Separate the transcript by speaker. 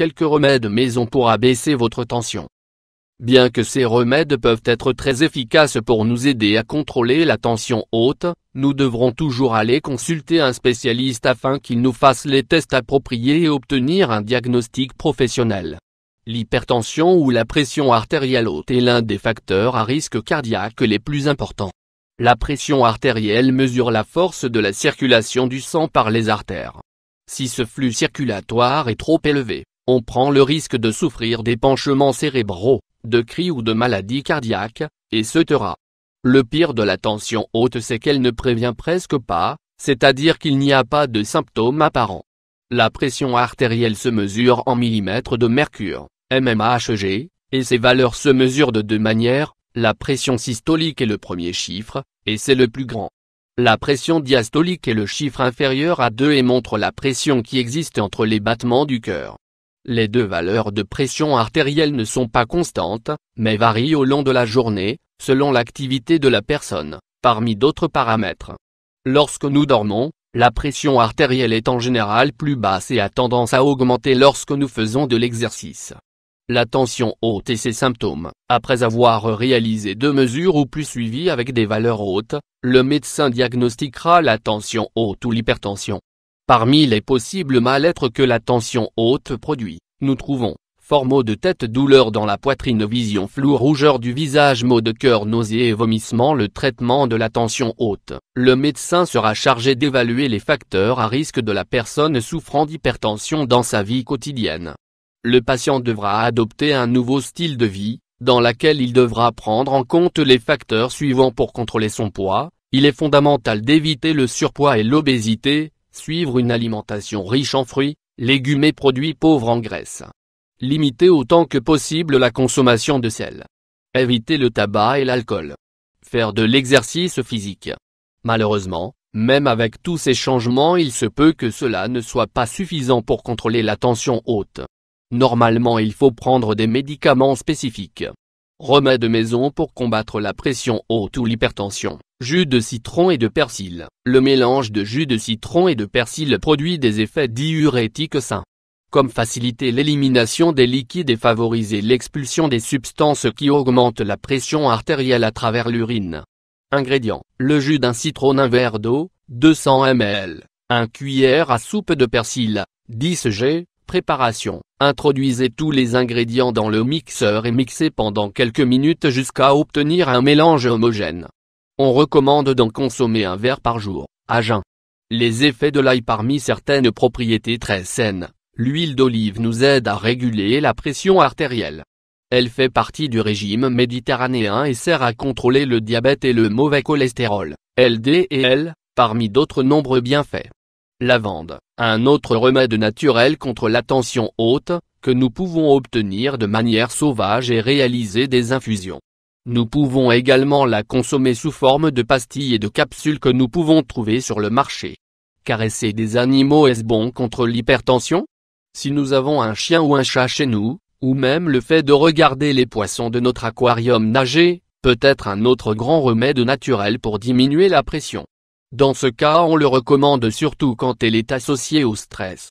Speaker 1: quelques remèdes maison pour abaisser votre tension. Bien que ces remèdes peuvent être très efficaces pour nous aider à contrôler la tension haute, nous devrons toujours aller consulter un spécialiste afin qu'il nous fasse les tests appropriés et obtenir un diagnostic professionnel. L'hypertension ou la pression artérielle haute est l'un des facteurs à risque cardiaque les plus importants. La pression artérielle mesure la force de la circulation du sang par les artères. Si ce flux circulatoire est trop élevé, on prend le risque de souffrir d'épanchements cérébraux, de cris ou de maladies cardiaques, etc. Le pire de la tension haute c'est qu'elle ne prévient presque pas, c'est-à-dire qu'il n'y a pas de symptômes apparents. La pression artérielle se mesure en millimètres de mercure, mmHg, et ces valeurs se mesurent de deux manières, la pression systolique est le premier chiffre, et c'est le plus grand. La pression diastolique est le chiffre inférieur à 2 et montre la pression qui existe entre les battements du cœur. Les deux valeurs de pression artérielle ne sont pas constantes, mais varient au long de la journée, selon l'activité de la personne, parmi d'autres paramètres. Lorsque nous dormons, la pression artérielle est en général plus basse et a tendance à augmenter lorsque nous faisons de l'exercice. La tension haute et ses symptômes. Après avoir réalisé deux mesures ou plus suivies avec des valeurs hautes, le médecin diagnostiquera la tension haute ou l'hypertension. Parmi les possibles mal-être que la tension haute produit, nous trouvons, formaux de tête douleur dans la poitrine vision floue rougeur du visage maux de cœur nausée et vomissement le traitement de la tension haute. Le médecin sera chargé d'évaluer les facteurs à risque de la personne souffrant d'hypertension dans sa vie quotidienne. Le patient devra adopter un nouveau style de vie, dans laquelle il devra prendre en compte les facteurs suivants pour contrôler son poids, il est fondamental d'éviter le surpoids et l'obésité, Suivre une alimentation riche en fruits, légumes et produits pauvres en graisse. Limiter autant que possible la consommation de sel. Éviter le tabac et l'alcool. Faire de l'exercice physique. Malheureusement, même avec tous ces changements il se peut que cela ne soit pas suffisant pour contrôler la tension haute. Normalement il faut prendre des médicaments spécifiques. Remède maison pour combattre la pression haute ou l'hypertension. Jus de citron et de persil. Le mélange de jus de citron et de persil produit des effets diurétiques sains. Comme faciliter l'élimination des liquides et favoriser l'expulsion des substances qui augmentent la pression artérielle à travers l'urine. Ingrédients. Le jus d'un citron un verre d'eau, 200 ml. un cuillère à soupe de persil, 10 g, préparation. Introduisez tous les ingrédients dans le mixeur et mixez pendant quelques minutes jusqu'à obtenir un mélange homogène. On recommande d'en consommer un verre par jour, à jeun. Les effets de l'ail parmi certaines propriétés très saines, l'huile d'olive nous aide à réguler la pression artérielle. Elle fait partie du régime méditerranéen et sert à contrôler le diabète et le mauvais cholestérol, et L, parmi d'autres nombreux bienfaits. Lavande, un autre remède naturel contre la tension haute, que nous pouvons obtenir de manière sauvage et réaliser des infusions. Nous pouvons également la consommer sous forme de pastilles et de capsules que nous pouvons trouver sur le marché. Caresser des animaux est-ce bon contre l'hypertension Si nous avons un chien ou un chat chez nous, ou même le fait de regarder les poissons de notre aquarium nager, peut être un autre grand remède naturel pour diminuer la pression. Dans ce cas on le recommande surtout quand elle est associée au stress.